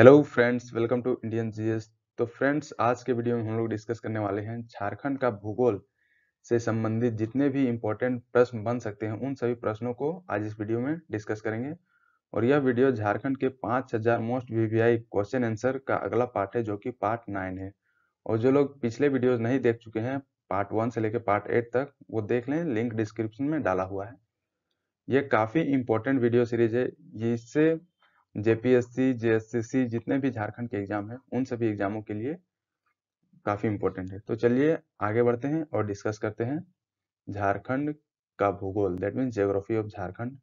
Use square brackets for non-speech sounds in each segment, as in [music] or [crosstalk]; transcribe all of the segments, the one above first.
Hello friends welcome to Indian GS तो friends आज के वीडियो में हम लोग डिस्कस करने वाले हैं झारखंड का भूगोल से संबंधित जितने भी इम्पोर्टेंट प्रश्न बन सकते हैं उन सभी प्रश्नों को आज इस वीडियो में डिस्कस करेंगे और यह वीडियो झारखंड के 5000 मोस्ट वीवीआई क्वेश्चन आंसर का अगला पार्ट है जो कि पार्ट नाइन है और जो लोग पिछले वीडियोज नहीं देख चुके हैं पार्ट वन से लेकर पार्ट एट तक वो देख लें लिंक डिस्क्रिप्शन में डाला हुआ है ये काफ़ी इंपॉर्टेंट वीडियो सीरीज है इससे जेपीएससी जेएससीसी जितने भी झारखंड के एग्जाम है उन सभी एग्जामों के लिए काफी इंपॉर्टेंट है तो चलिए आगे बढ़ते हैं और डिस्कस करते हैं झारखंड का भूगोल that mean geography of Jharkhand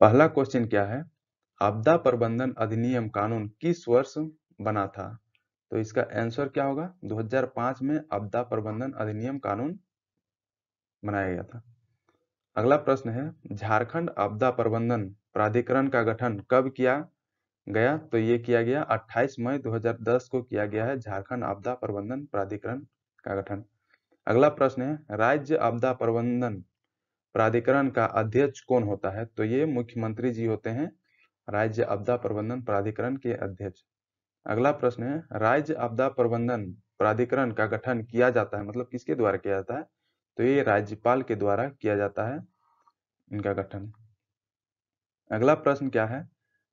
पहला क्वेश्चन क्या है आपदा प्रबंधन अधिनियम कानून किस वर्ष बना था तो इसका आंसर क्या होगा 2005 में आपदा प्रबंधन अधिनियम कानून बनाया गया था अगला प्रश्न है झारखंड आपदा प्रबंधन प्राधिकरण का गठन कब किया गया तो ये किया गया 28 मई 2010 को किया गया है झारखंड आपदा प्रबंधन प्राधिकरण का गठन अगला प्रश्न है राज्य आपदा प्रबंधन प्राधिकरण का अध्यक्ष कौन होता है तो ये मुख्यमंत्री जी होते हैं राज्य आपदा प्रबंधन प्राधिकरण के अध्यक्ष अगला प्रश्न है राज्य आपदा प्रबंधन प्राधिकरण का गठन किया जाता है मतलब किसके द्वारा किया जाता है तो ये राज्यपाल के द्वारा किया जाता है इनका गठन अगला प्रश्न क्या है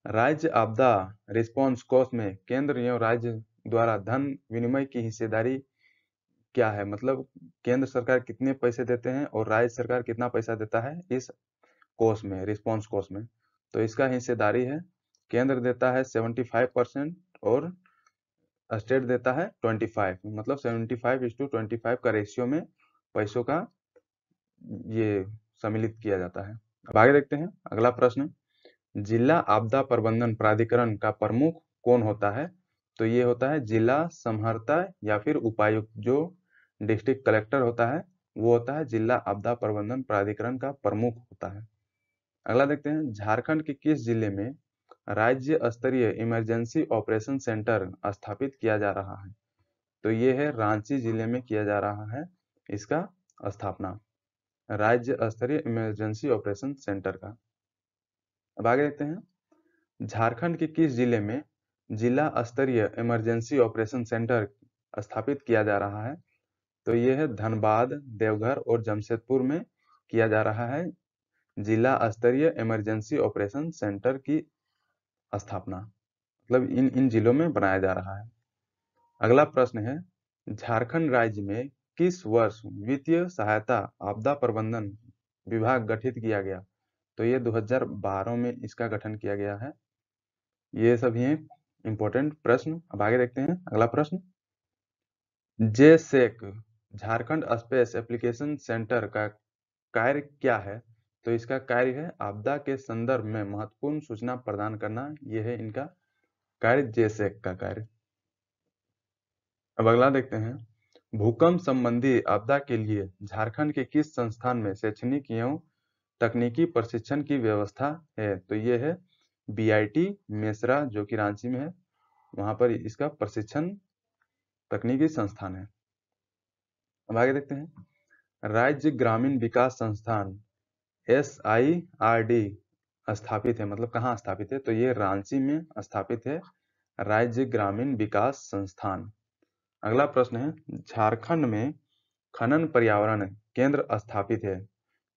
राज्य आपदा रिस्पॉन्स कोष में केंद्र एवं राज्य द्वारा धन विनिमय की हिस्सेदारी क्या है मतलब केंद्र सरकार कितने पैसे देते हैं और राज्य सरकार कितना पैसा देता है इस कोष में रिस्पॉन्स कोष में तो इसका हिस्सेदारी है केंद्र देता है सेवेंटी फाइव परसेंट और स्टेट देता है ट्वेंटी फाइव मतलब seventy five is to twenty five का रेशियो में पैसों का ये सम्मिलित किया जाता है अब आगे देखते हैं अगला प्रश्न जिला आपदा प्रबंधन प्राधिकरण का प्रमुख कौन होता है तो ये होता है जिला समहरता या फिर उपायुक्त जो डिस्ट्रिक्ट कलेक्टर होता है वो होता है जिला आपदा प्रबंधन प्राधिकरण का प्रमुख होता है अगला देखते हैं झारखंड के किस जिले में राज्य स्तरीय इमरजेंसी ऑपरेशन सेंटर स्थापित किया जा रहा है तो ये है रांची जिले में किया जा रहा है इसका स्थापना राज्य स्तरीय इमरजेंसी ऑपरेशन सेंटर का अब आगे देखते हैं झारखंड के किस जिले में जिला स्तरीय इमरजेंसी ऑपरेशन सेंटर स्थापित किया जा रहा है तो ये है धनबाद देवघर और जमशेदपुर में किया जा रहा है जिला स्तरीय इमरजेंसी ऑपरेशन सेंटर की स्थापना मतलब इन इन जिलों में बनाया जा रहा है अगला प्रश्न है झारखंड राज्य में किस वर्ष वित्तीय सहायता आपदा प्रबंधन विभाग गठित किया गया तो ये 2012 में इसका गठन किया गया है ये सभी हैं इंपॉर्टेंट प्रश्न अब आगे देखते हैं अगला प्रश्न J SAC Jharkhand space application centre का कार्य क्या है तो इसका कार्य है आपदा के संदर्भ में महत्वपूर्ण सूचना प्रदान करना यह है इनका कार्य जे सेक का कार्य अब अगला देखते हैं भूकंप संबंधी आपदा के लिए झारखंड के किस संस्थान में शैक्षणिक एवं तकनीकी प्रशिक्षण की व्यवस्था है तो ये है बीआईटी मेसरा जो कि रांची में है वहां पर इसका प्रशिक्षण तकनीकी संस्थान है अब आगे देखते हैं राज्य ग्रामीण विकास संस्थान एस आई आर डी स्थापित है मतलब कहाँ स्थापित है तो ये रांची में स्थापित है राज्य ग्रामीण विकास संस्थान अगला प्रश्न है झारखंड में खनन पर्यावरण केंद्र स्थापित है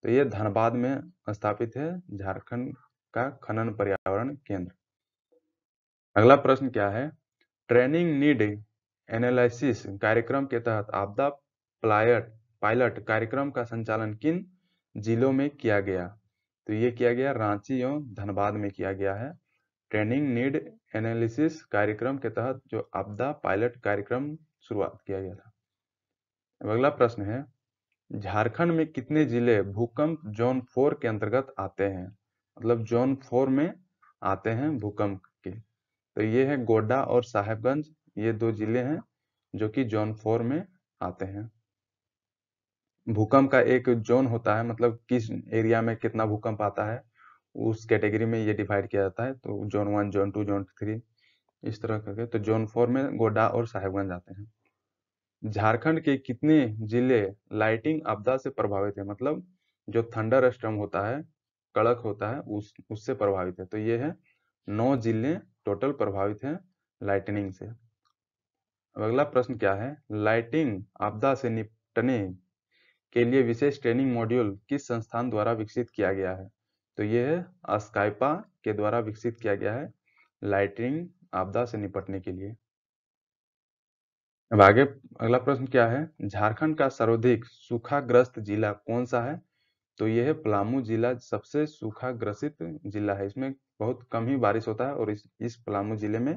तो ये धनबाद में स्थापित है झारखंड का खनन पर्यावरण केंद्र अगला प्रश्न क्या है ट्रेनिंग नीड एनालिसिस कार्यक्रम के तहत आपदा प्लायट पायलट कार्यक्रम का संचालन किन जिलों में किया गया तो ये किया गया रांची एवं धनबाद में किया गया है ट्रेनिंग नीड एनालिसिस कार्यक्रम के तहत जो आपदा पायलट कार्यक्रम शुरुआत किया गया था अगला प्रश्न है झारखंड में कितने जिले भूकंप जोन फोर के अंतर्गत आते हैं मतलब जोन फोर में आते हैं भूकंप के तो ये है गोड्डा और साहेबगंज ये दो जिले हैं जो कि जोन फोर में आते हैं भूकंप का एक जोन होता है मतलब किस एरिया में कितना भूकंप आता है उस कैटेगरी में ये डिवाइड किया जाता है तो zone one zone two zone three इस तरह करके तो जोन फोर में गोड्डा और साहेबगंज आते हैं झारखंड के कितने जिले लाइटिंग आपदा से प्रभावित है मतलब जो थंडर स्टम होता है कड़क होता है उस उससे प्रभावित है तो ये है नौ जिले टोटल प्रभावित हैं लाइटनिंग से अब अगला प्रश्न क्या है लाइटिंग आपदा से निपटने के लिए विशेष ट्रेनिंग मॉड्यूल किस संस्थान द्वारा विकसित किया गया है तो ये है स्काइपा के द्वारा विकसित किया गया है लाइटिंग आपदा से निपटने के लिए अब आगे अगला प्रश्न क्या है झारखंड का सर्वाधिक सूखाग्रस्त जिला कौन सा है तो यह है पलामू जिला सबसे सूखाग्रसित जिला है इसमें बहुत कम ही बारिश होता है और इस इस पलामू जिले में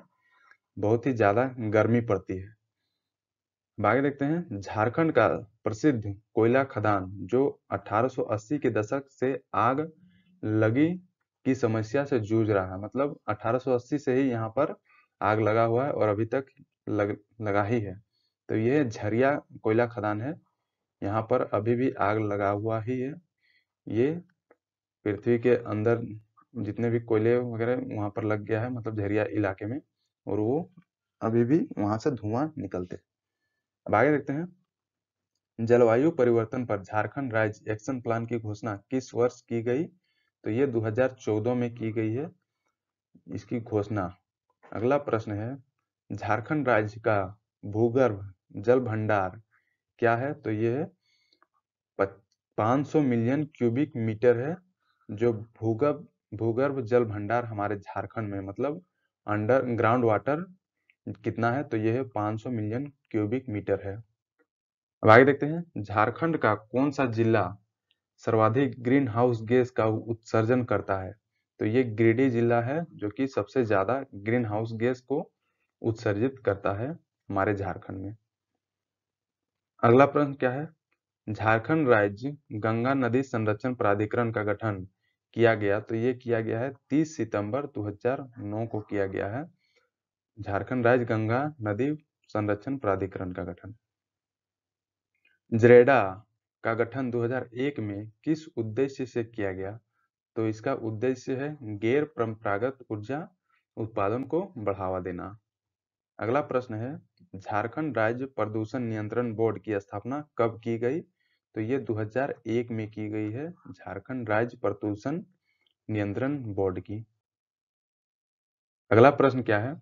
बहुत ही ज्यादा गर्मी पड़ती है बाकी देखते हैं झारखंड का प्रसिद्ध कोयला खदान जो 1880 के दशक से आग लगी की समस्या से जूझ रहा है मतलब 1880 से ही यहाँ पर आग लगा हुआ है और अभी तक लग लगा ही है तो ये झरिया कोयला खदान है यहाँ पर अभी भी आग लगा हुआ ही है ये पृथ्वी के अंदर जितने भी कोयले वगैरह वहाँ पर लग गया है मतलब झरिया इलाके में और वो अभी भी वहाँ से धुआं निकलते अब आगे देखते हैं जलवायु परिवर्तन पर झारखंड राज्य एक्शन प्लान की घोषणा किस वर्ष की गई तो ये 2014 में की गई है इसकी घोषणा अगला प्रश्न है झारखंड राज्य का भूगर्भ जल भंडार क्या है तो ये है 500 मिलियन क्यूबिक मीटर है जो भूगर्भ भूगर्भ जल भंडार हमारे झारखंड में मतलब अंडर ग्राउंड वाटर कितना है तो यह है 500 मिलियन क्यूबिक मीटर है अब आगे देखते हैं झारखंड का कौन सा जिला सर्वाधिक ग्रीन हाउस गैस का उत्सर्जन करता है तो ये गिरिडीह जिला है जो कि सबसे ज्यादा ग्रीन हाउस गैस को उत्सर्जित करता है हमारे झारखंड में अगला प्रश्न क्या है झारखंड राज्य गंगा नदी संरक्षण प्राधिकरण का गठन किया गया तो ये किया गया है 30 सितंबर 2009 को किया गया है झारखंड राज्य गंगा नदी संरक्षण प्राधिकरण का गठन जरेडा का गठन 2001 में किस उद्देश्य से किया गया तो इसका उद्देश्य है गैर परंपरागत ऊर्जा उत्पादन को बढ़ावा देना अगला प्रश्न है झारखंड राज्य प्रदूषण नियंत्रण बोर्ड की स्थापना कब की गई तो ये 2001 में की गई है झारखंड राज्य प्रदूषण नियंत्रण बोर्ड की अगला प्रश्न क्या है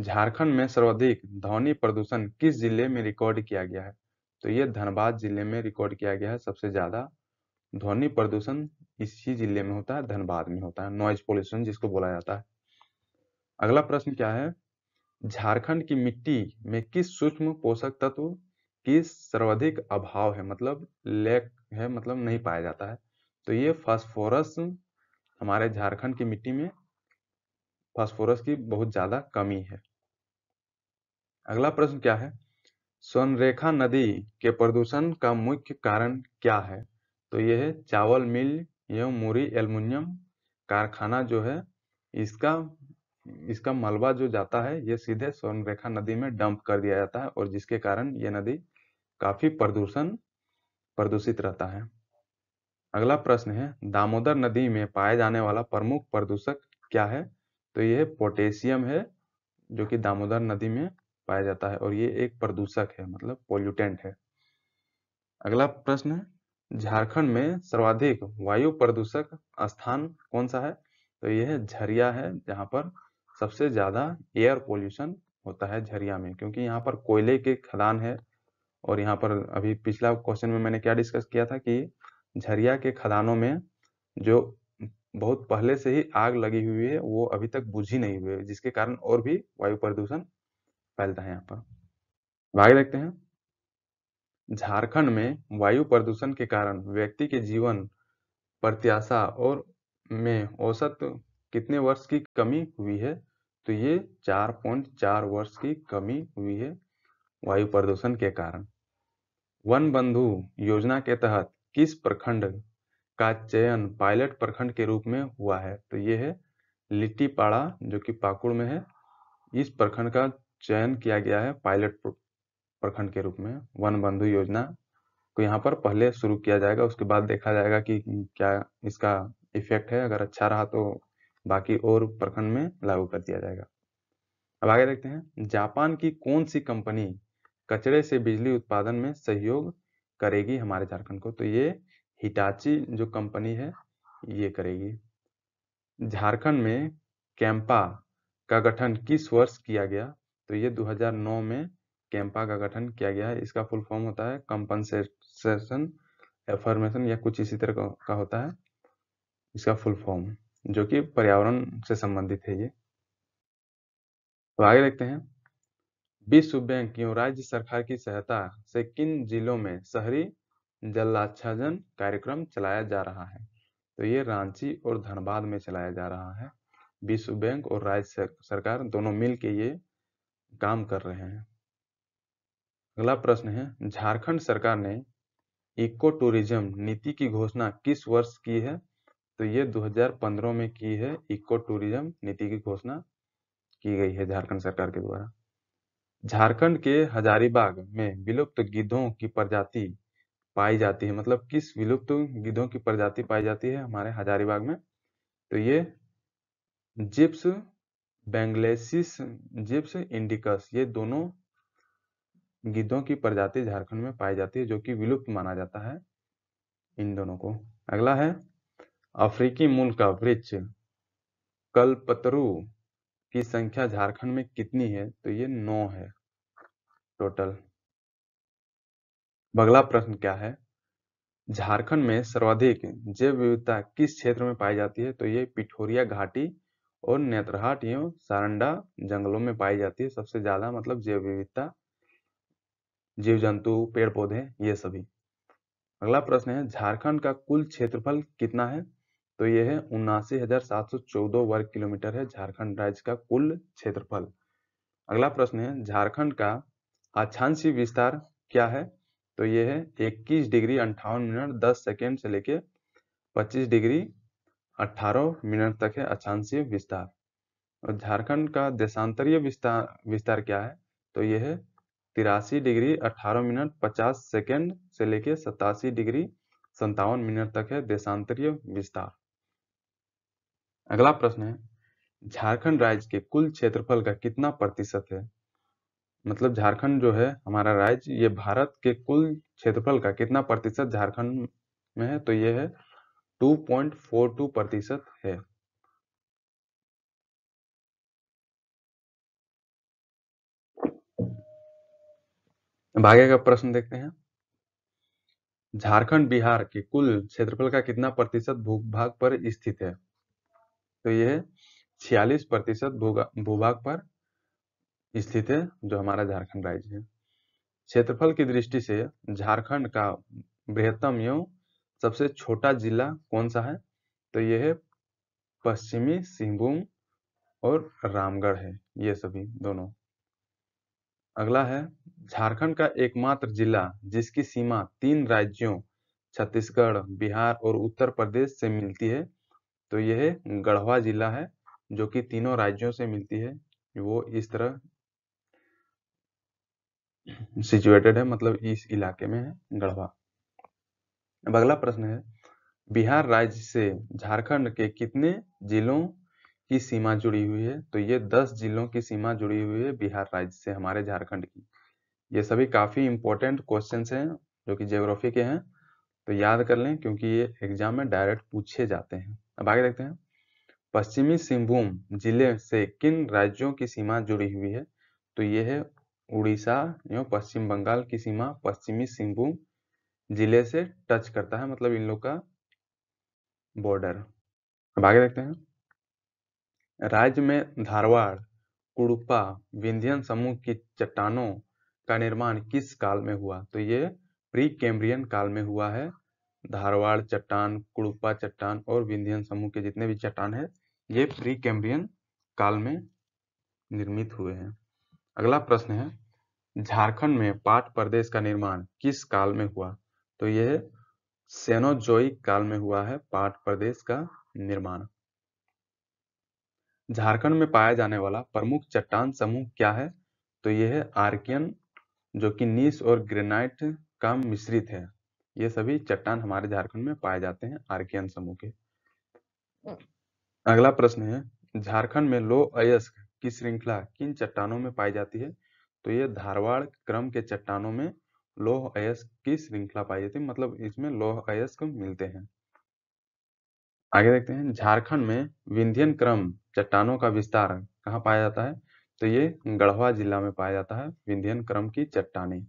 झारखंड में सर्वाधिक ध्वनि प्रदूषण किस जिले में रिकॉर्ड किया गया है तो ये धनबाद जिले में रिकॉर्ड किया गया है सबसे ज्यादा ध्वनि प्रदूषण इसी जिले में होता है धनबाद में होता है नॉइज पॉल्यूशन जिसको बोला जाता है अगला प्रश्न क्या है झारखंड की मिट्टी में किस सूक्ष्म पोषक तत्व की सर्वाधिक अभाव है मतलब लैक है मतलब नहीं पाया जाता है तो ये फास्फोरस हमारे झारखंड की मिट्टी में फास्फोरस की बहुत ज्यादा कमी है अगला प्रश्न क्या है स्वर्णरेखा नदी के प्रदूषण का मुख्य कारण क्या है तो यह है चावल मिल एवं मूरी एल्युमिनियम कारखाना जो है इसका इसका मलबा जो जाता है ये सीधे स्वर्णरेखा नदी में डंप कर दिया जाता है और जिसके कारण ये नदी काफी प्रदूषण प्रदूषित रहता है अगला प्रश्न है दामोदर नदी में पाया जाने वाला प्रमुख प्रदूषक क्या है तो यह पोटेशियम है जो कि दामोदर नदी में पाया जाता है और ये एक प्रदूषक है मतलब पोल्यूटेंट है अगला प्रश्न है झारखंड में सर्वाधिक वायु प्रदूषक स्थान कौन सा है तो यह झरिया है जहां पर सबसे ज़्यादा एयर पोल्यूशन होता है झरिया में क्योंकि यहाँ पर कोयले के खदान है और यहाँ पर अभी पिछला क्वेश्चन में मैंने क्या डिस्कस किया था कि झरिया के खदानों में जो बहुत पहले से ही आग लगी हुई है वो अभी तक बुझी नहीं हुई है जिसके कारण और भी वायु प्रदूषण फैलता है यहाँ पर भाग देखते हैं झारखंड में वायु प्रदूषण के कारण व्यक्ति के जीवन प्रत्याशा और में औसत कितने वर्ष की कमी हुई है तो ये 4.4 वर्ष की कमी हुई है वायु प्रदूषण के कारण वन बंधु योजना के तहत किस प्रखंड का चयन पायलट प्रखंड के रूप में हुआ है तो ये है लिट्टीपाड़ा जो कि पाकुड़ में है इस प्रखंड का चयन किया गया है पायलट प्रखंड के रूप में वन बंधु योजना को यहाँ पर पहले शुरू किया जाएगा उसके बाद देखा जाएगा कि क्या इसका इफेक्ट है अगर अच्छा रहा तो बाकी और प्रखंड में लागू कर दिया जाएगा अब आगे देखते हैं जापान की कौन सी कंपनी कचरे से बिजली उत्पादन में सहयोग करेगी हमारे झारखंड को तो ये हिटाची जो कंपनी है ये करेगी झारखंड में कैंपा का गठन किस वर्ष किया गया तो ये 2009 में कैंपा का गठन किया गया है इसका फुल फॉर्म होता है कंपनसेशन एफर्मेशन या कुछ इसी तरह का होता है इसका फुल फॉर्म जो कि पर्यावरण से संबंधित है ये तो आगे देखते हैं विश्व बैंक एवं राज्य सरकार की सहायता से किन जिलों में शहरी जलाच्छादन कार्यक्रम चलाया जा रहा है तो ये रांची और धनबाद में चलाया जा रहा है विश्व बैंक और राज्य सरकार दोनों मिल के ये काम कर रहे हैं अगला प्रश्न है झारखंड सरकार ने इको टूरिज्म नीति की घोषणा किस वर्ष की है तो ये 2015 में की है इको टूरिज्म नीति की घोषणा की गई है झारखंड सरकार के द्वारा झारखंड के हजारीबाग में विलुप्त गिद्धों की प्रजाति पाई जाती है मतलब किस विलुप्त गिद्धों की प्रजाति पाई जाती है हमारे हजारीबाग में तो ये जिप्स बेंगलेसिस जिप्स इंडिकस ये दोनों गिद्धों की प्रजाति झारखंड में पाई जाती है जो कि विलुप्त माना जाता है इन दोनों को अगला है अफ्रीकी मूल का वृक्ष कलपतरु की संख्या झारखंड में कितनी है तो ये नौ है टोटल अगला प्रश्न क्या है झारखंड में सर्वाधिक जैव विविधता किस क्षेत्र में पाई जाती है तो ये पिठोरिया घाटी और नेत्रहाट एवं सारंडा जंगलों में पाई जाती है सबसे ज्यादा मतलब जैव विविधता जीव जंतु पेड़ पौधे ये सभी अगला प्रश्न है झारखंड का कुल क्षेत्रफल कितना है तो यह है उनासी हजार सात सौ चौदह वर्ग किलोमीटर है झारखंड राज्य का कुल क्षेत्रफल अगला प्रश्न है झारखंड का अक्षांश विस्तार क्या है तो यह है इक्कीस डिग्री अंठावन मिनट दस सेकेंड से लेके पच्चीस डिग्री अठारह मिनट तक है अक्षांश विस्तार और झारखंड का देशांतरीय विस्तार विस्तार क्या है तो यह है तिरासी डिग्री अठारह मिनट पचास सेकेंड से लेके सतासी डिग्री संतावन मिनट तक है देशांतरीय विस्तार अगला प्रश्न है झारखंड राज्य के कुल क्षेत्रफल का कितना प्रतिशत है मतलब झारखंड जो है हमारा राज्य ये भारत के कुल क्षेत्रफल का कितना प्रतिशत झारखंड में है तो ये है 2.42 प्रतिशत है भाग्य का प्रश्न देखते हैं झारखंड बिहार के कुल क्षेत्रफल का कितना प्रतिशत भूभाग पर स्थित है तो यह छियालीस प्रतिशत भूभाग पर स्थित है जो हमारा झारखंड राज्य है क्षेत्रफल की दृष्टि से झारखंड का बृहत्तम एवं सबसे छोटा जिला कौन सा है तो यह पश्चिमी सिंहभूम और रामगढ़ है ये सभी दोनों अगला है झारखंड का एकमात्र जिला जिसकी सीमा तीन राज्यों छत्तीसगढ़ बिहार और उत्तर प्रदेश से मिलती है तो यह गढ़वा जिला है जो कि तीनों राज्यों से मिलती है वो इस तरह सिचुएटेड है मतलब इस इलाके में है गढ़वा अब अगला प्रश्न है बिहार राज्य से झारखंड के कितने जिलों की सीमा जुड़ी हुई है तो ये दस जिलों की सीमा जुड़ी हुई है बिहार राज्य से हमारे झारखंड की ये सभी काफ़ी इंपॉर्टेंट क्वेश्चन हैं जो कि ज्योग्राफी के हैं तो याद कर लें क्योंकि ये एग्जाम में डायरेक्ट पूछे जाते हैं अब आगे देखते हैं पश्चिमी सिंहभूम जिले से किन राज्यों की सीमा जुड़ी हुई है तो यह है उड़ीसा एवं पश्चिम बंगाल की सीमा पश्चिमी सिंहभूम जिले से टच करता है मतलब इन लोग का बॉर्डर अब आगे देखते हैं राज्य में धारवाड़ कुड़पा विंध्यन समूह की चट्टानों का निर्माण किस काल में हुआ तो ये प्री कैम्ब्रियन काल में हुआ है धारवाड़ चट्टान कुड़ुपा चट्टान और विंध्यन समूह के जितने भी चट्टान है ये प्री कैम्ब्रियन काल में निर्मित हुए हैं अगला प्रश्न है झारखंड में पाट प्रदेश का निर्माण किस काल में हुआ तो यह सेनोजोई काल में हुआ है पाट प्रदेश का निर्माण झारखंड में पाया जाने वाला प्रमुख चट्टान समूह क्या है तो यह है आर्कियन जो कि नीस और ग्रेनाइट का मिश्रित है ये सभी चट्टान हमारे झारखंड में पाए जाते हैं आर्कियन समूह के हम्म। अगला प्रश्न है झारखंड में लो अयस्क की श्रृंखला किन चट्टानों में पाई जाती है तो ये धारवाड़ क्रम के चट्टानों में लोह अयस्क की श्रृंखला पाई जाती है मतलब इसमें लोह अयस्क मिलते हैं आगे देखते हैं झारखंड में विंध्यन क्रम चट्टानों का विस्तार कहाँ पाया जाता है तो ये गढ़वा जिला में पाया जाता है विंध्यन क्रम की चट्टाने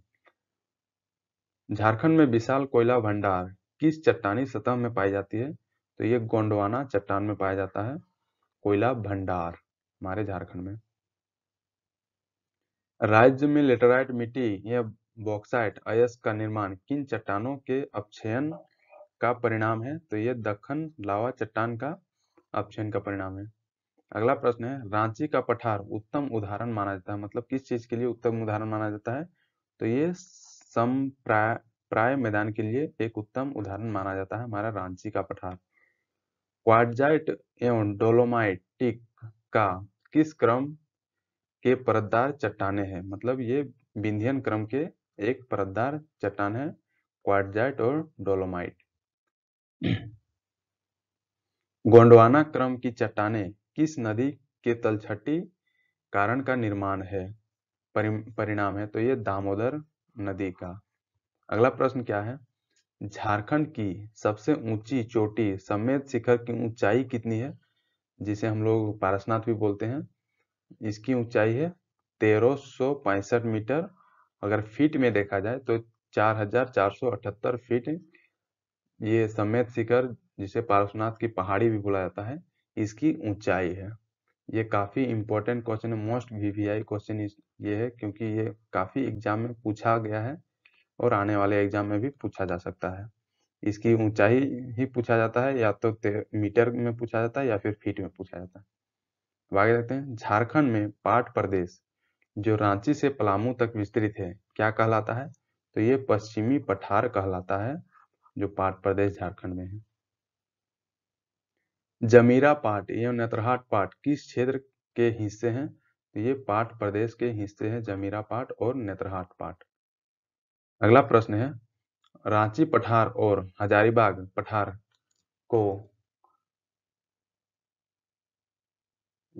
झारखंड में विशाल कोयला भंडार किस चट्टानी सतह में पाई जाती है तो ये गोंडवाना चट्टान में पाया जाता है कोयला भंडार हमारे झारखंड में राज्य में लेटराइट मिट्टी या बॉक्साइट अयस का निर्माण किन चट्टानों के अपचयन का परिणाम है तो ये दखन लावा चट्टान का अपचयन का परिणाम है अगला प्रश्न है रांची का पठार उत्तम उदाहरण माना जाता है मतलब किस चीज के लिए उत्तम उदाहरण माना जाता है तो ये सम प्राय प्राय मैदान के लिए एक उत्तम उदाहरण माना जाता है हमारा रांची का पठार क्वाडजाइट एवं डोलोमाइटिक का किस क्रम के परतदार चट्टाने हैं मतलब ये विंध्यन क्रम के एक परतदार चट्टान है क्वाडजाइट और डोलोमाइट गोंडवाना क्रम की चट्टाने किस नदी के तलछटी कारण का निर्माण है परिणाम है तो ये दामोदर नदी का अगला प्रश्न क्या है झारखंड की सबसे ऊंची चोटी समेत शिखर की ऊंचाई कितनी है जिसे हम लोग पारसनाथ भी बोलते हैं इसकी ऊंचाई है तेरह मीटर अगर फीट में देखा जाए तो 4,478 फीट ये समेत शिखर जिसे पारसनाथ की पहाड़ी भी बोला जाता है इसकी ऊंचाई है ये काफ़ी इम्पोर्टेंट क्वेश्चन है मोस्ट वीवीआई क्वेश्चन ये है क्योंकि ये काफ़ी एग्जाम में पूछा गया है और आने वाले एग्जाम में भी पूछा जा सकता है इसकी ऊंचाई ही पूछा जाता है या तो मीटर में पूछा जाता है या फिर फीट में पूछा जाता है आगे देखते हैं झारखंड में पाट प्रदेश जो रांची से पलामू तक विस्तृत है क्या कहलाता है तो ये पश्चिमी पठार कहलाता है जो पाट प्रदेश झारखंड में है जमीरा पाट एवं नेत्रहाट पाट किस क्षेत्र के हिस्से हैं तो ये पाट प्रदेश के हिस्से हैं जमीरा पाट और नेत्रहाट पाट अगला प्रश्न है रांची पठार और हजारीबाग पठार को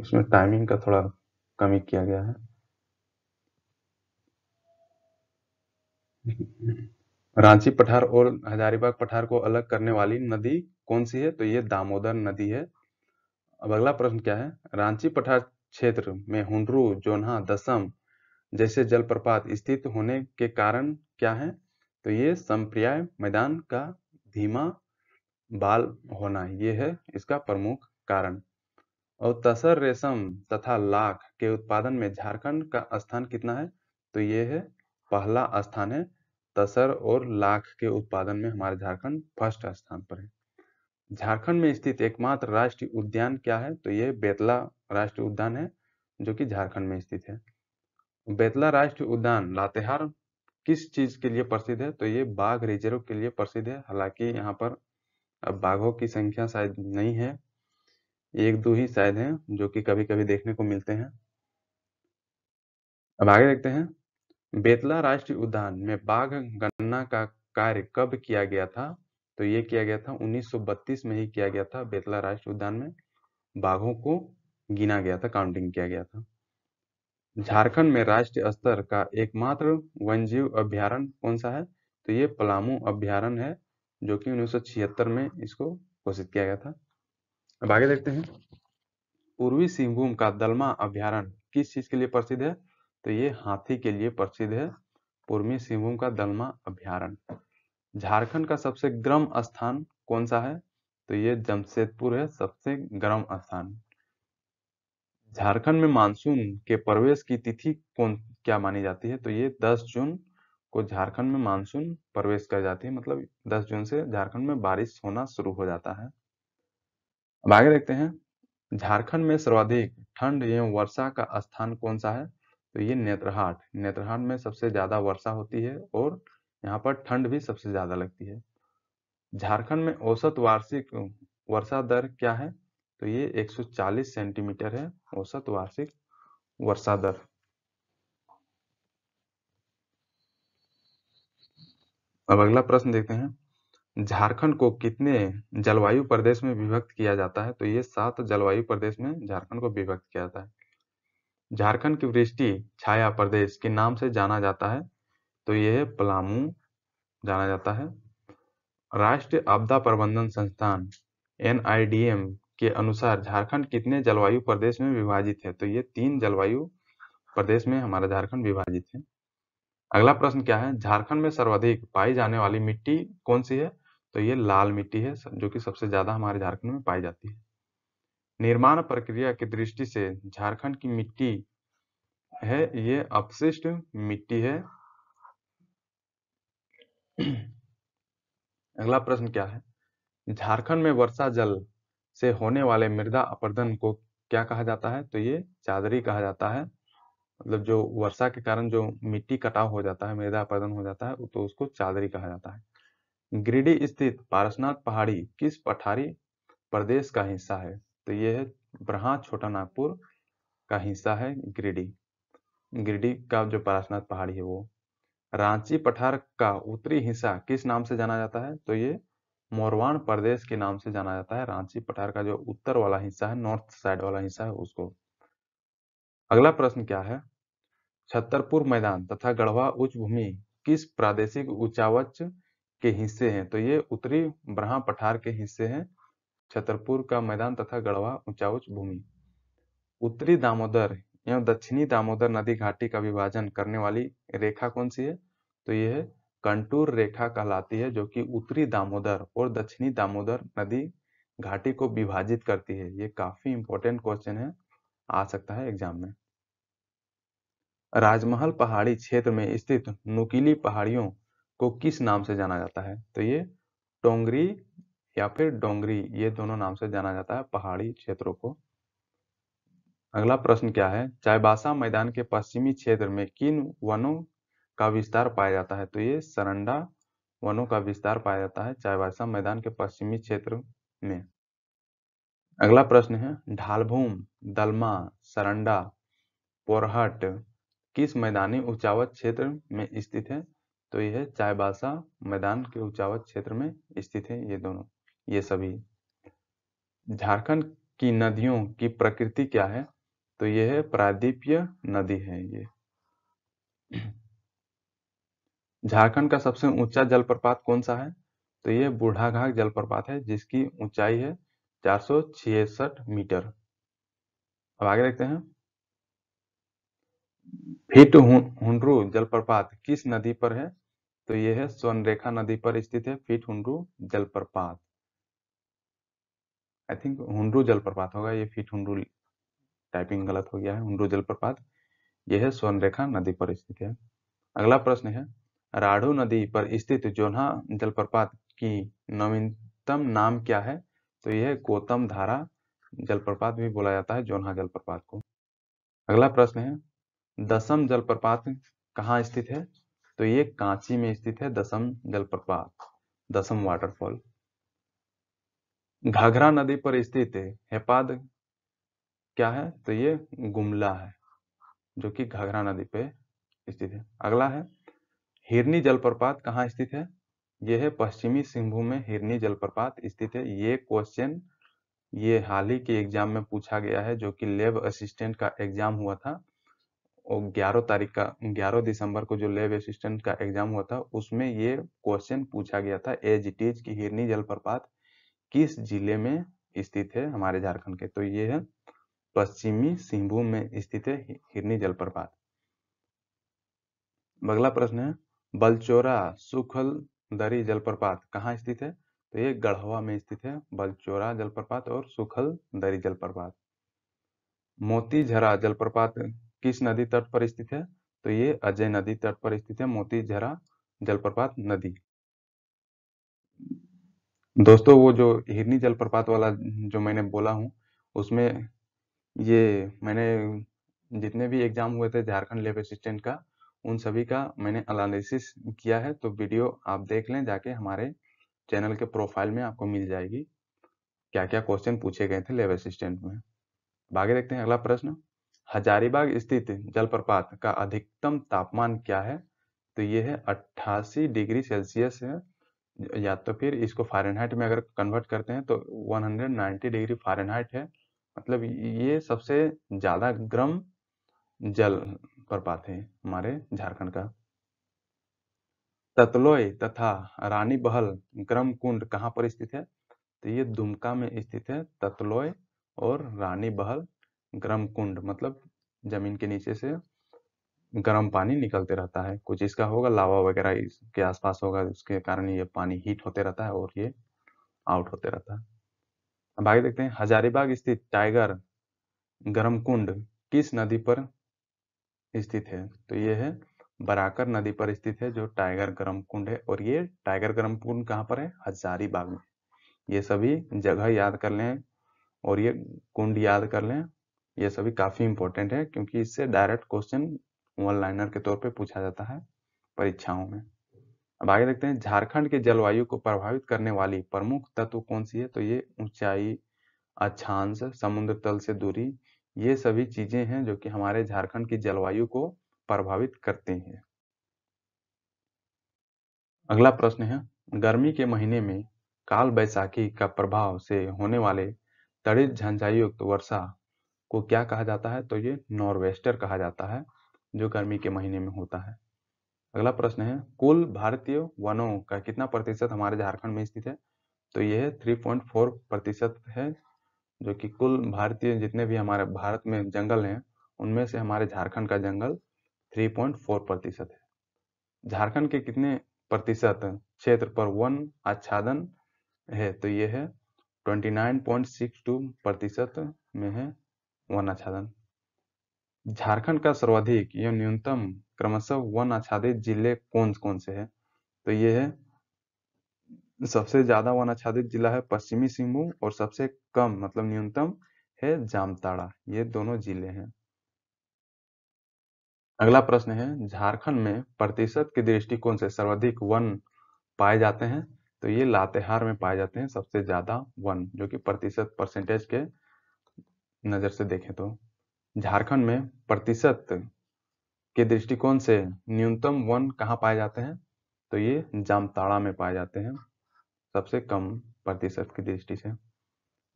इसमें टाइमिंग का थोड़ा कमी किया गया है रांची पठार और हजारीबाग पठार को अलग करने वाली नदी कौन सी है तो ये दामोदर नदी है अब अगला प्रश्न क्या है रांची पठार क्षेत्र में हुंडरू जोन्हा दसम जैसे जलप्रपात स्थित होने के कारण क्या है तो ये संप्रिया मैदान का धीमा बाल होना ये है इसका प्रमुख कारण और तसर रेशम तथा लाख के उत्पादन में झारखंड का स्थान कितना है तो ये है पहला स्थान है तसर और लाख के उत्पादन में हमारे झारखंड फर्स्ट स्थान पर है झारखंड में स्थित एकमात्र राष्ट्रीय उद्यान क्या है तो ये बेतला राष्ट्रीय उद्यान है जो कि झारखंड में स्थित है बेतला राष्ट्रीय उद्यान लातेहार किस चीज के लिए प्रसिद्ध है तो ये बाघ रिजर्व के लिए प्रसिद्ध है हालांकि यहाँ पर बाघों की संख्या शायद नहीं है एक दो ही शायद हैं जो कि कभी कभी देखने को मिलते हैं अब आगे देखते हैं बेतला राष्ट्रीय उद्यान में बाघ गणना का कार्य कब किया गया था तो ये किया गया था 1932 में ही किया गया था बेतला राष्ट्रीय उद्यान में बाघों को गिना गया था काउंटिंग किया गया था झारखंड में राष्ट्रीय स्तर का एकमात्र वन्यजीव अभ्यारण कौन सा है तो ये पलामू अभ्यारण है जो कि 1976 में इसको घोषित किया गया था अब आगे देखते हैं पूर्वी सिंहभूम का दलमा अभ्यारण किस चीज के लिए प्रसिद्ध है तो ये हाथी के लिए प्रसिद्ध है पूर्वी सिंहभूम का दलमा अभ्यारण झारखंड का सबसे गर्म स्थान कौन सा है तो ये जमशेदपुर है सबसे गर्म स्थान झारखंड में मानसून के प्रवेश की तिथि कौन क्या मानी जाती है तो ये 10 जून को झारखंड में मानसून प्रवेश कर जाती है मतलब 10 जून से झारखंड में बारिश होना शुरू हो जाता है अब आगे देखते हैं झारखंड में सर्वाधिक ठंड एवं वर्षा का स्थान कौन सा है तो ये नेत्रहाट नेत्रहाट में सबसे ज्यादा वर्षा होती है और यहाँ पर ठंड भी सबसे ज़्यादा लगती है झारखंड में औसत वार्षिक वर्षा दर क्या है तो ये 140 सेंटीमीटर है औसत वार्षिक वर्षा दर अब अगला प्रश्न देखते हैं झारखंड को कितने जलवायु प्रदेश में विभक्त किया जाता है तो ये सात जलवायु प्रदेश में झारखंड को विभक्त किया जाता है झारखंड की वृष्टि छाया प्रदेश के नाम से जाना जाता है तो यह पलामू जाना जाता है राष्ट्रीय आपदा प्रबंधन संस्थान एन के अनुसार झारखंड कितने जलवायु प्रदेश में विभाजित है तो ये तीन जलवायु प्रदेश में हमारा झारखंड विभाजित है अगला प्रश्न क्या है झारखंड में सर्वाधिक पाई जाने वाली मिट्टी कौन सी है तो ये लाल मिट्टी है जो कि सबसे ज्यादा हमारे झारखंड में पाई जाती है निर्माण प्रक्रिया की दृष्टि से झारखंड की मिट्टी है ये अपशिष्ट मिट्टी है [clears throat] अगला प्रश्न क्या है झारखंड में वर्षा जल से होने वाले मृदा अपर्दन को क्या कहा जाता है तो ये चादरी कहा जाता है मतलब जो वर्षा के कारण जो मिट्टी कटाव हो जाता है मृदा अपर्दन हो जाता है तो उसको चादरी कहा जाता है गिरिडीह स्थित पारसनाथ पहाड़ी किस पठारी प्रदेश का हिस्सा है तो ये है ब्रहा छोटा नागपुर का हिस्सा है गिरिडीह गिरिडीह का जो पारसनाथ पहाड़ी है वो रांची पठार का उत्तरी हिस्सा किस नाम से जाना जाता है तो ये मोरवान प्रदेश के नाम से जाना जाता है रांची पठार का जो उत्तर वाला हिस्सा है नॉर्थ साइड वाला हिस्सा है उसको अगला प्रश्न क्या है छतरपुर मैदान तथा गढ़वा उच्च भूमि किस प्रादेशिक उच्चावच के हिस्से हैं तो ये उत्तरी ब्रह्म पठार के हिस्से हैं छतरपुर का मैदान तथा गढ़वा उच्चावच भूमि उत्तरी दामोदर एवं दक्षिणी दामोदर नदी घाटी का विभाजन करने वाली रेखा कौन सी है तो यह कंटूर रेखा कहलाती है जो कि उत्तरी दामोदर और दक्षिणी दामोदर नदी घाटी को विभाजित करती है ये काफी इंपॉर्टेंट क्वेश्चन है आ सकता है एग्जाम में राजमहल पहाड़ी क्षेत्र में स्थित नुकीली पहाड़ियों को किस नाम से जाना जाता है तो ये टोंगरी या फिर डोंगरी ये दोनों नाम से जाना जाता है पहाड़ी क्षेत्रों को अगला प्रश्न क्या है चाईबासा मैदान के पश्चिमी क्षेत्र में किन वनों का विस्तार पाया जाता है तो ये सरंडा वनों का विस्तार पाया जाता है चायबासा मैदान के पश्चिमी क्षेत्र में अगला प्रश्न है ढालभूम दलमा सरंडा पोरहट किस मैदानी उचावत क्षेत्र में स्थित है तो यह चायबासा मैदान के उचावत क्षेत्र में स्थित है ये दोनों ये सभी झारखंड की नदियों की प्रकृति क्या है तो यह प्रादीप्य नदी है ये झारखंड का सबसे ऊंचा जलप्रपात कौन सा है तो ये बूढ़ाघाट जलप्रपात है जिसकी ऊंचाई है चार मीटर अब आगे देखते हैं फिट हुनरू जलप्रपात किस नदी पर है तो यह है स्वर्णरेखा नदी पर स्थित है फिट हुनरू जलप्रपात आई थिंक हुनरू जलप्रपात होगा ये फिट हुनरू टाइपिंग गलत हो गया है हुनरू जलप्रपात यह है स्वर्णरेखा नदी पर स्थित है अगला प्रश्न है राढ़ो नदी पर स्थित जोन्हा जलप्रपात की नवीनतम नाम क्या है तो यह गौतम धारा जलप्रपात भी बोला जाता है जोन्हा जलप्रपात को अगला प्रश्न है दसम जलप्रपात कहाँ स्थित है तो ये कांची में स्थित है दसम जलप्रपात दसम वाटरफॉल घाघरा नदी पर स्थित हेपाद क्या है तो ये गुमला है जो कि घाघरा नदी पे स्थित है अगला है हिरनी जलप्रपात कहाँ स्थित है यह है पश्चिमी सिंहभूम में हिरनी जलप्रपात स्थित है ये क्वेश्चन ये हाल ही के एग्जाम में पूछा गया है जो कि लेब असिस्टेंट का एग्जाम हुआ था और ग्यारह तारीख का ग्यारह दिसंबर को जो लेब असिस्टेंट का एग्जाम हुआ था उसमें ये क्वेश्चन पूछा गया था एज इट इज की हिरनी जलप्रपात किस जिले में स्थित है हमारे झारखंड के तो ये है पश्चिमी सिंहभूम में स्थित है हिरनी जलप्रपात अगला प्रश्न है बलचोरा सुखल दरी जलप्रपात कहाँ स्थित है तो ये गढ़वा में स्थित है बलचोरा जलप्रपात और सुखल दरी जलप्रपात मोतीझरा जलप्रपात किस नदी तट पर स्थित है तो ये अजय नदी तट पर स्थित है मोतीझरा जलप्रपात नदी दोस्तों वो जो हिरनी जलप्रपात वाला जो मैंने बोला हूँ उसमें ये मैंने जितने भी एग्जाम हुए थे झारखंड लेवल असिस्टेंट का उन सभी का मैंने अनालिसिस किया है तो वीडियो आप देख लें जाके हमारे चैनल के प्रोफाइल में आपको मिल जाएगी क्या क्या क्वेश्चन पूछे गए थे लेब असिस्टेंट में आगे देखते हैं अगला प्रश्न हजारीबाग स्थित जलप्रपात का अधिकतम तापमान क्या है तो ये है अट्ठासी डिग्री सेल्सियस है या तो फिर इसको फारेनहाइट में अगर कन्वर्ट करते हैं तो 190 डिग्री फारेनहाइट है मतलब ये सबसे ज़्यादा गर्म जल प्रपात है हमारे झारखंड का ततलोय तथा रानी बहल ग्रम कुंड कहाँ पर स्थित है तो ये दुमका में स्थित है ततलोय और रानी बहल गर्म कुंड मतलब जमीन के नीचे से गर्म पानी निकलते रहता है कुछ इसका होगा लावा वगैरह इसके आसपास होगा उसके कारण ये पानी हीट होते रहता है और ये आउट होते रहता है अब आगे देखते हैं हजारीबाग स्थित टाइगर गर्म कुंड किस नदी पर स्थित है तो ये है बराकर नदी पर स्थित है जो टाइगर गर्म कुंड है और ये टाइगर गर्म कुंड कहाँ पर है हजारीबाग में ये सभी जगह याद कर लें और ये कुंड याद कर लें ये सभी काफ़ी इंपॉर्टेंट है क्योंकि इससे डायरेक्ट क्वेश्चन वन लाइनर के तौर पे पूछा जाता है परीक्षाओं में अब आगे देखते हैं झारखंड के जलवायु को प्रभावित करने वाली प्रमुख तत्व कौन सी है तो ये ऊंचाई अक्षांश समुद्र तल से दूरी ये सभी चीज़ें हैं जो कि हमारे झारखंड की जलवायु को प्रभावित करती हैं अगला प्रश्न है गर्मी के महीने में काल बैसाखी का प्रभाव से होने वाले तड़ित झंझायुक्त वर्षा को क्या कहा जाता है तो ये नॉर्वेस्टर कहा जाता है जो गर्मी के महीने में होता है अगला प्रश्न है कुल भारतीय वनों का कितना प्रतिशत हमारे झारखंड में स्थित है तो यह 3.4 प्रतिशत है जो कि कुल भारतीय जितने भी हमारे भारत में जंगल हैं उनमें से हमारे झारखंड का जंगल 3.4 प्रतिशत है झारखंड के कितने प्रतिशत क्षेत्र पर वन आच्छादन है तो ये है 29.62 प्रतिशत में है वन आच्छादन झारखंड का सर्वाधिक या न्यूनतम क्रमशः वन आच्छादित जिले कौन कौन से है तो ये है सबसे ज्यादा वन आच्छादित जिला है पश्चिमी सिंहभूम और सबसे कम मतलब न्यूनतम है जामताड़ा ये दोनों जिले हैं अगला प्रश्न है झारखंड में प्रतिशत के दृष्टिकोण से सर्वाधिक वन पाए जाते हैं तो ये लातेहार में पाए जाते हैं सबसे ज्यादा वन जो कि प्रतिशत परसेंटेज के नजर से देखें तो झारखंड में प्रतिशत के दृष्टिकोण से न्यूनतम वन कहाँ पाए जाते हैं तो ये जामताड़ा में पाए जाते हैं सबसे कम प्रतिशत की दृष्टि से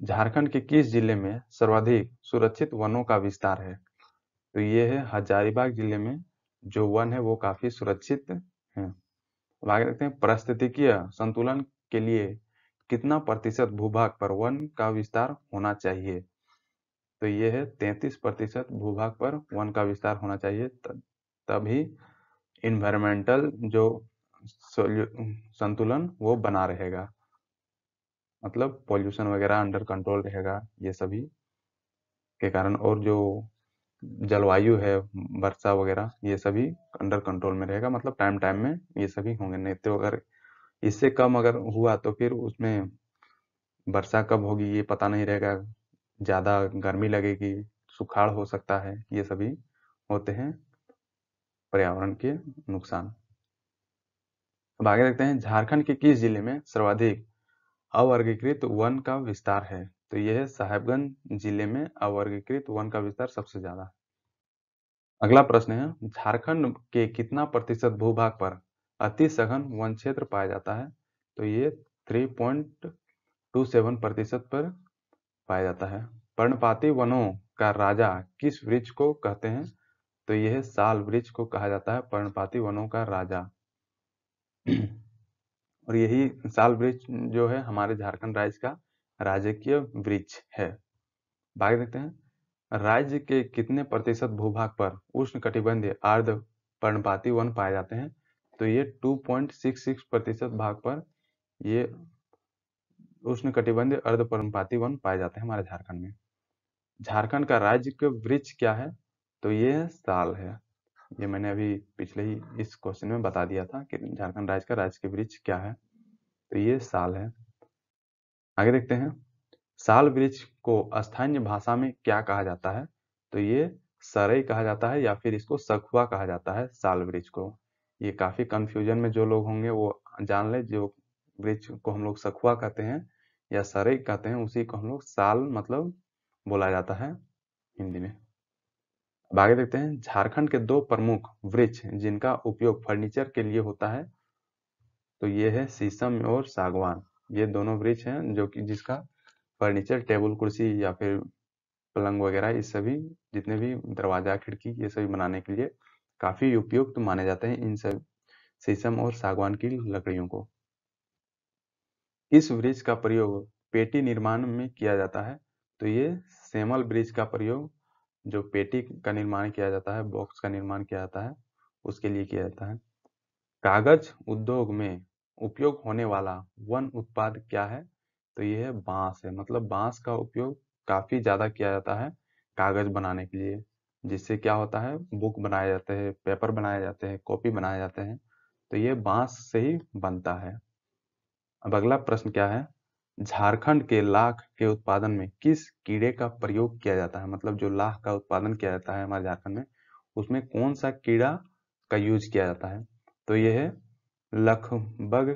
झारखंड के किस जिले में सर्वाधिक सुरक्षित वनों का विस्तार है तो ये है हजारीबाग जिले में जो वन है वो काफी सुरक्षित है आगे देखते हैं परिस्थितिकीय संतुलन के लिए कितना प्रतिशत भूभाग पर वन का विस्तार होना चाहिए तो ये है तैतीस प्रतिशत भूभाग पर वन का विस्तार होना चाहिए तभी इन्वायरमेंटल जो संतुलन वो बना रहेगा मतलब पॉल्यूशन वगैरह अंडर कंट्रोल रहेगा ये सभी के कारण और जो जलवायु है वर्षा वगैरह ये सभी अंडर कंट्रोल में रहेगा मतलब टाइम टाइम में ये सभी होंगे नहीं तो अगर इससे कम अगर हुआ तो फिर उसमें वर्षा कब होगी ये पता नहीं रहेगा ज़्यादा गर्मी लगेगी सुखाड़ हो सकता है ये सभी होते हैं पर्यावरण के नुकसान अब आगे देखते हैं झारखंड के किस जिले में सर्वाधिक अवर्गीकृत वन का विस्तार है तो यह है साहेबगंज जिले में अवर्गीकृत वन का विस्तार सबसे ज्यादा अगला प्रश्न है झारखंड के कितना प्रतिशत भूभाग पर अति सघन वन क्षेत्र पाया जाता है तो ये 3.27 प्रतिशत पर पाया जाता है पर्णपाती वनों का राजा किस वृक्ष को कहते हैं तो यह साल वृक्ष को कहा जाता है पर्णपाती वनों का राजा और यही साल वृक्ष जो है हमारे झारखंड राज्य का राजकीय वृक्ष है बाकी देखते हैं राज्य के कितने प्रतिशत भूभाग पर उष्ण कटिबंधीय अर्ध पर्णपाती वन पाए जाते हैं तो ये 2.66 प्रतिशत भाग पर ये उष्ण कटिबंधीय अर्ध पर्णपाती वन पाए जाते हैं हमारे झारखंड में झारखंड का राज्य के वृक्ष क्या है तो ये साल है ये मैंने अभी पिछले ही इस क्वेश्चन में बता दिया था कि झारखंड राज्य का राजकीय वृक्ष क्या है तो ये साल है आगे देखते हैं साल वृक्ष को स्थानीय भाषा में क्या कहा जाता है तो ये सरई कहा जाता है या फिर इसको सखुआ कहा जाता है साल वृक्ष को ये काफी कंफ्यूजन में जो लोग होंगे वो जान ले जो वृक्ष को हम लोग सखुआ कहते हैं या सरई कहते हैं उसी को हम लोग साल मतलब बोला जाता है हिंदी में अब आगे देखते हैं झारखंड के दो प्रमुख वृक्ष जिनका उपयोग फर्नीचर के लिए होता है तो ये है शीशम और सागवान ये दोनों वृक्ष हैं जो कि जिसका फर्नीचर टेबल कुर्सी या फिर पलंग वगैरह ये सभी जितने भी दरवाजा खिड़की ये सभी बनाने के लिए काफी उपयुक्त तो माने जाते हैं इन सब शीशम और सागवान की लकड़ियों को इस वृक्ष का प्रयोग पेटी निर्माण में किया जाता है तो ये सेमल वृक्ष का प्रयोग जो पेटी का निर्माण किया जाता है बॉक्स का निर्माण किया जाता है उसके लिए किया जाता है कागज उद्योग में उपयोग होने वाला वन उत्पाद क्या है तो यह है बांस है मतलब बांस का उपयोग काफी ज्यादा किया जाता है कागज बनाने के लिए जिससे क्या होता है बुक बनाए जाते हैं पेपर बनाए जाते हैं कॉपी बनाए जाते हैं तो ये बांस से ही बनता है अब अगला प्रश्न क्या है झारखंड के लाख के उत्पादन में किस कीड़े का प्रयोग किया जाता है मतलब जो लाख का उत्पादन किया जाता है हमारे झारखंड में उसमें कौन सा कीड़ा का यूज किया जाता है तो यह है लखबग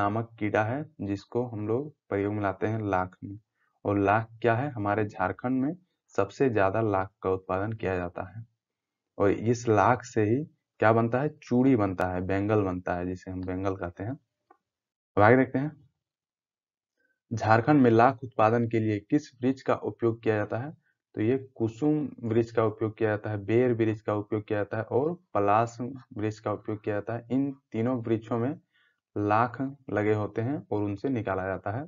नामक कीड़ा है जिसको हम लोग प्रयोग में लाते हैं लाख में और लाख क्या है हमारे झारखंड में सबसे ज्यादा लाख का उत्पादन किया जाता है और इस लाख से ही क्या बनता है चूड़ी बनता है बैंगल बनता है जिसे हम बेंगल कहते हैं अब आगे देखते हैं झारखंड में लाख उत्पादन के लिए किस वृक्ष का उपयोग किया जाता है तो ये कुसुम वृक्ष का उपयोग किया जाता है बेर वृक्ष का उपयोग किया जाता है और पलाश वृक्ष का उपयोग किया जाता है इन तीनों वृक्षों में लाख लगे होते हैं और उनसे निकाला जाता है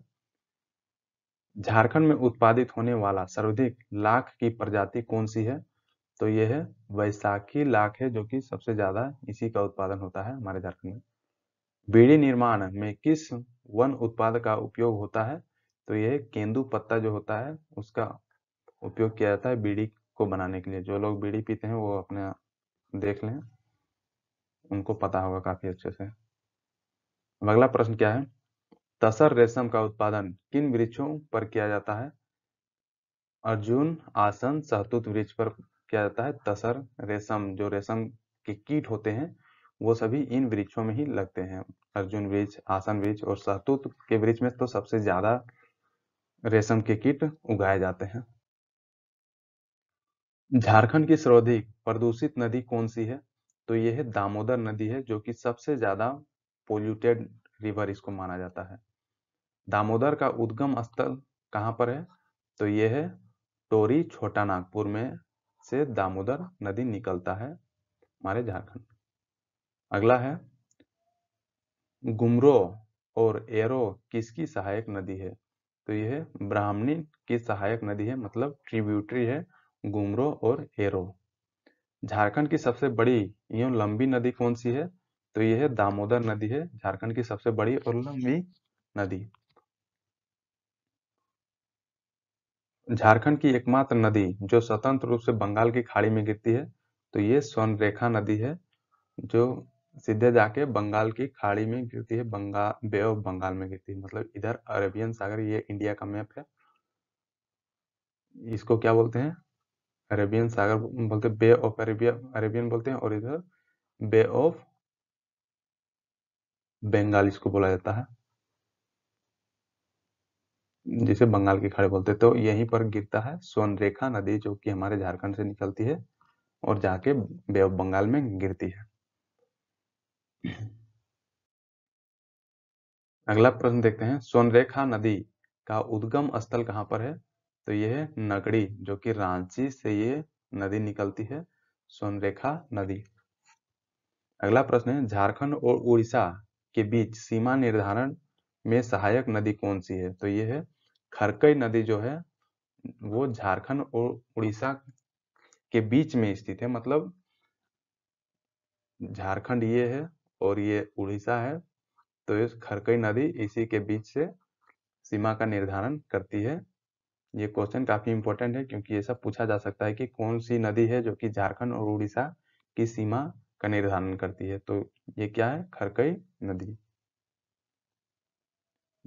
झारखंड में उत्पादित होने वाला सर्वाधिक लाख की प्रजाति कौन सी है तो यह है वैसाखी लाख है जो कि सबसे ज्यादा इसी का उत्पादन होता है हमारे झारखंड में बीड़ी निर्माण में किस वन उत्पाद का उपयोग होता है तो यह केंदु पत्ता जो होता है उसका उपयोग किया जाता है बीड़ी को बनाने के लिए जो लोग बीड़ी पीते हैं वो अपने देख लें उनको पता होगा काफी अच्छे से अगला प्रश्न क्या है तसर रेशम का उत्पादन किन वृक्षों पर किया जाता है अर्जुन आसन सहतूत वृक्ष पर किया जाता है तसर रेशम जो रेशम के कीट होते हैं वो सभी इन वृक्षों में ही लगते हैं अर्जुन वृक्ष आसन वृक्ष और सहतूत के वृक्ष में तो सबसे ज्यादा रेशम के कीट उगाए जाते हैं झारखंड की सर्वाधिक प्रदूषित नदी कौन सी है तो यह है दामोदर नदी है जो कि सबसे ज्यादा पोल्यूटेड रिवर इसको माना जाता है दामोदर का उद्गम स्थल कहाँ पर है तो यह है टोरी छोटा नागपुर में से दामोदर नदी निकलता है हमारे झारखंड अगला है गुमरो और एरो किसकी सहायक नदी है तो यह ब्राह्मणी की सहायक नदी है मतलब ट्रिब्यूटरी है गुमरो और एरो झारखंड की सबसे बड़ी एवं लंबी नदी कौन सी है तो यह दामोदर नदी है झारखंड की सबसे बड़ी और लंबी नदी झारखंड की एकमात्र नदी जो स्वतंत्र रूप से बंगाल की खाड़ी में गिरती है तो यह स्वर्णरेखा नदी है जो सीधे जाके बंगाल की खाड़ी में गिरती है बंगाल बे ऑफ बंगाल में गिरती है मतलब इधर अरेबियन सागर ये इंडिया का मैप है इसको क्या बोलते हैं अरेबियन सागर बोलते बे ऑफ अरेबिया अरेबियन बोलते हैं और इधर बे ऑफ बंगाल इसको बोला जाता है जिसे बंगाल की खाड़ी बोलते हैं तो यहीं पर गिरता है सोनरेखा नदी जो कि हमारे झारखंड से निकलती है और जाके बे ऑफ बंगाल में गिरती है अगला प्रश्न देखते हैं सोनरेखा नदी का उद्गम स्थल कहाँ पर है तो यह है नगड़ी जो कि रांची से ये नदी निकलती है सोनरेखा नदी अगला प्रश्न है झारखंड और उड़ीसा के बीच सीमा निर्धारण में सहायक नदी कौन सी है तो ये है खरकई नदी जो है वो झारखंड और उड़ीसा के बीच में स्थित है मतलब झारखंड ये है और ये उड़ीसा है तो इस खरकई नदी इसी के बीच से सीमा का निर्धारण करती है ये क्वेश्चन काफी इंपॉर्टेंट है क्योंकि ये सब पूछा जा सकता है कि कौन सी नदी है जो कि झारखंड और उड़ीसा की सीमा का निर्धारण करती है तो ये क्या है खरकई नदी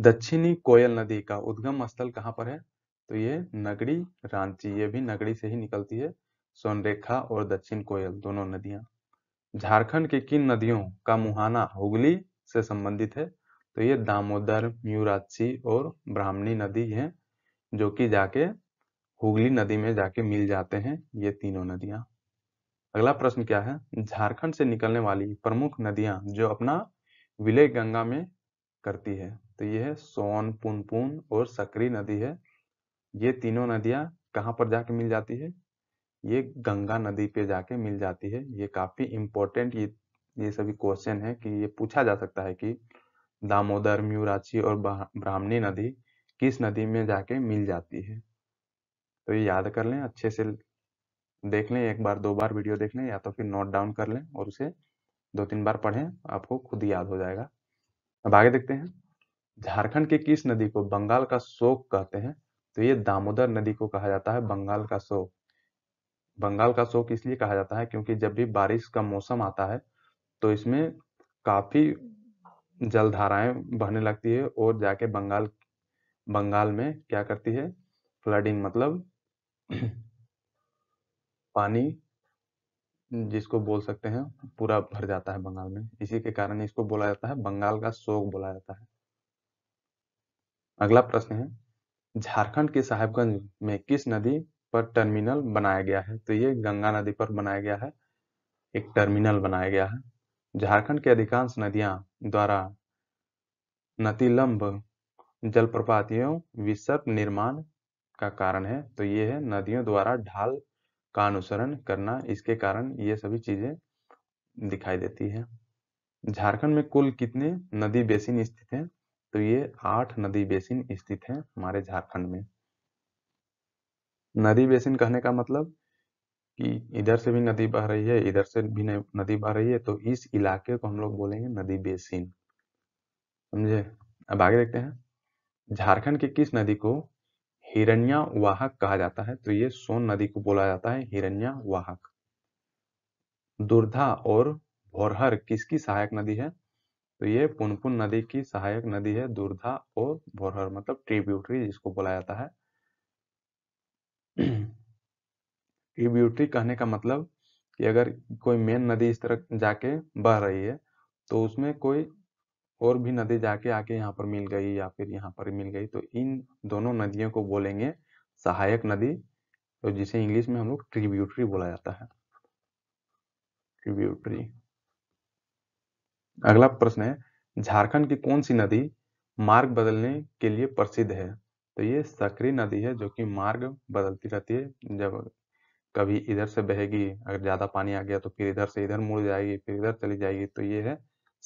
दक्षिणी कोयल नदी का उद्गम स्थल कहाँ पर है तो ये नगरी रांची ये भी नगरी से ही निकलती है सोनरेखा और दक्षिण कोयल दोनों नदियां झारखंड के किन नदियों का मुहाना हुगली से संबंधित है तो ये दामोदर म्यूराक्षी और ब्राह्मणी नदी हैं जो कि जाके हुगली नदी में जाके मिल जाते हैं ये तीनों नदियां अगला प्रश्न क्या है झारखंड से निकलने वाली प्रमुख नदियां जो अपना विलय गंगा में करती है तो ये है सोन पुनपुन और सकरी नदी है ये तीनों नदियां कहाँ पर जाके मिल जाती है ये गंगा नदी पे जाके मिल जाती है ये काफी इम्पोर्टेंट ये ये सभी क्वेश्चन है कि ये पूछा जा सकता है कि दामोदर म्यूराची और ब्राह्मणी नदी किस नदी में जाके मिल जाती है तो ये याद कर लें अच्छे से देख लें एक बार दो बार वीडियो देख लें या तो फिर नोट डाउन कर लें और उसे दो तीन बार पढ़ें आपको खुद याद हो जाएगा अब आगे देखते हैं झारखंड के किस नदी को बंगाल का शोक कहते हैं तो ये दामोदर नदी को कहा जाता है बंगाल का शोक बंगाल का शोक इसलिए कहा जाता है क्योंकि जब भी बारिश का मौसम आता है तो इसमें काफ़ी जलधाराएं बहने लगती है और जाके बंगाल बंगाल में क्या करती है फ्लडिंग मतलब [clears throat] पानी जिसको बोल सकते हैं पूरा भर जाता है बंगाल में इसी के कारण इसको बोला जाता है बंगाल का शोक बोला जाता है अगला प्रश्न है झारखंड के साहेबगंज में किस नदी पर टर्मिनल बनाया गया है तो ये गंगा नदी पर बनाया गया है एक टर्मिनल बनाया गया है झारखंड के अधिकांश नदियां द्वारा नतीलंब जल एवं विसर्प निर्माण का कारण है तो ये है नदियों द्वारा ढाल का अनुसरण करना इसके कारण ये सभी चीजें दिखाई देती है झारखंड में कुल कितने नदी बेसिन स्थित हैं तो ये आठ नदी बेसिन स्थित हैं हमारे झारखंड में नदी बेसिन कहने का मतलब कि इधर से भी नदी बह रही है इधर से भी नदी बह रही है तो इस इलाके को हम लोग बोलेंगे नदी बेसिन समझे अब आगे देखते हैं झारखंड की किस नदी को हिरण्या वाहक कहा जाता है तो ये सोन नदी को बोला जाता है हिरण्या वाहक दुर्धा और भोरहर किसकी सहायक नदी है तो ये पुनपुन नदी की सहायक नदी है दुर्धा और भोरहर मतलब ट्रिब्यूटरी जिसको बोला जाता है ट्रिब्यूटरी [clears throat] कहने का मतलब कि अगर कोई मेन नदी इस तरह जाके बह रही है तो उसमें कोई और भी नदी जाके आके यहाँ पर मिल गई या फिर यहाँ पर मिल गई तो इन दोनों नदियों को बोलेंगे सहायक नदी तो जिसे इंग्लिश में हम लोग ट्रिब्यूटरी बोला जाता है ट्रिब्यूटरी अगला प्रश्न है झारखंड की कौन सी नदी मार्ग बदलने के लिए प्रसिद्ध है तो ये सकरी नदी है जो कि मार्ग बदलती रहती है जब कभी इधर से बहेगी अगर ज़्यादा पानी आ गया तो फिर इधर से इधर मुड़ जाएगी फिर इधर चली जाएगी तो ये है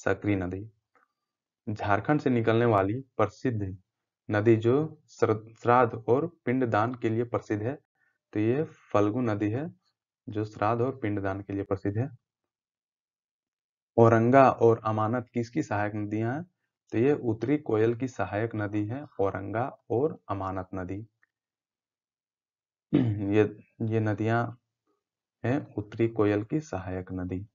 सकरी नदी झारखंड से निकलने वाली प्रसिद्ध नदी जो श्राद्ध और पिंडदान के लिए प्रसिद्ध है तो ये फल्गु नदी है जो श्राद्ध और पिंडदान के लिए प्रसिद्ध है औरंगा और अमानत किसकी सहायक नदियां हैं तो ये उत्तरी कोयल की सहायक नदी है औरंगा और अमानत नदी [clears throat] ये ये नदियां हैं उत्तरी कोयल की सहायक नदी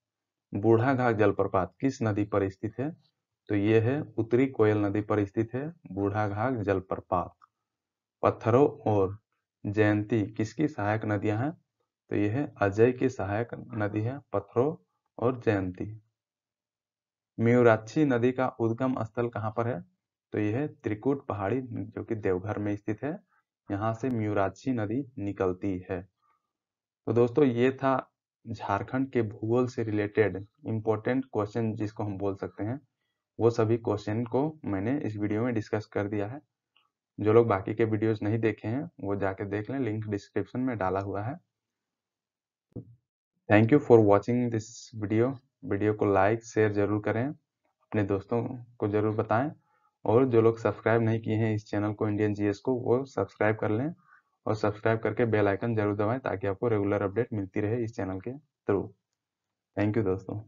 बूढ़ा घाघ जलप्रपात किस नदी पर स्थित है तो ये है उत्तरी कोयल नदी पर स्थित है बूढ़ा घाघ जलप्रपात पत्थरों और जयंती किसकी सहायक नदियां हैं तो यह है अजय की सहायक नदी है पत्थरों और जयंती म्यूराक्षी नदी का उद्गम स्थल कहाँ पर है तो यह है त्रिकुट पहाड़ी जो कि देवघर में स्थित है यहाँ से म्यूराक्षी नदी निकलती है तो दोस्तों ये था झारखंड के भूगोल से रिलेटेड इम्पोर्टेंट क्वेश्चन जिसको हम बोल सकते हैं वो सभी क्वेश्चन को मैंने इस वीडियो में डिस्कस कर दिया है जो लोग बाकी के वीडियोस नहीं देखे हैं वो जाके देख लें लिंक डिस्क्रिप्शन में डाला हुआ है thank you for watching this video video को लाइक शेयर जरूर करें अपने दोस्तों को जरूर बताएं और जो लोग सब्सक्राइब नहीं किए हैं इस चैनल को इंडियन जीएस को वो सब्सक्राइब कर लें और सब्सक्राइब करके बेल आइकन जरूर दबाएं ताकि आपको रेगुलर अपडेट मिलती रहे इस चैनल के थ्रू थैंक यू दोस्तों